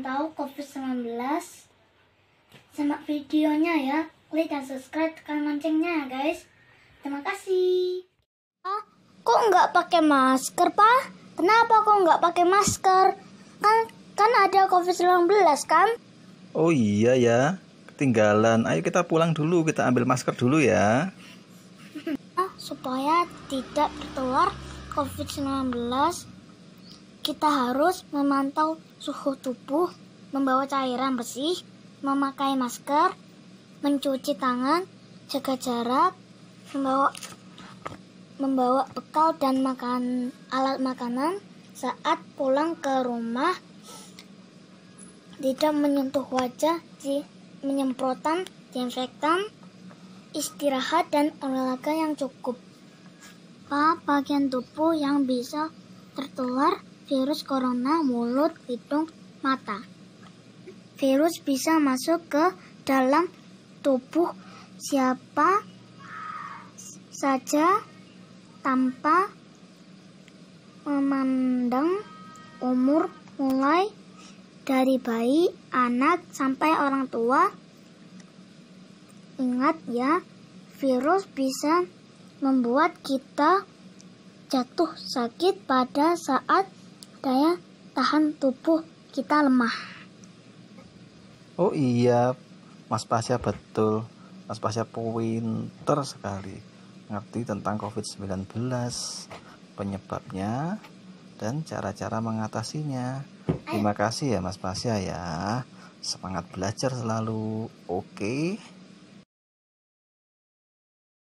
tahu COVID-19 Simak videonya ya Klik dan subscribe tekan loncengnya ya guys Terima kasih ah, Kok nggak pakai masker pak? Kenapa kok nggak pakai masker? Kan kan ada COVID-19 kan? Oh iya ya Ketinggalan Ayo kita pulang dulu Kita ambil masker dulu ya Supaya tidak tertular COVID-19 kita harus memantau suhu tubuh, membawa cairan bersih, memakai masker, mencuci tangan, jaga jarak, membawa membawa bekal dan makan alat makanan saat pulang ke rumah tidak menyentuh wajah di menyemprotan disinfektan istirahat dan olahraga yang cukup apa bagian tubuh yang bisa tertular virus corona mulut, hidung, mata. Virus bisa masuk ke dalam tubuh siapa saja tanpa memandang umur mulai dari bayi, anak, sampai orang tua. Ingat ya, virus bisa membuat kita jatuh sakit pada saat daya tahan tubuh kita lemah. Oh iya, Mas Pasya betul. Mas Pasya pointer sekali ngerti tentang COVID-19, penyebabnya, dan cara-cara mengatasinya. Terima kasih ya Mas Pasya ya. Semangat belajar selalu. Oke. Okay?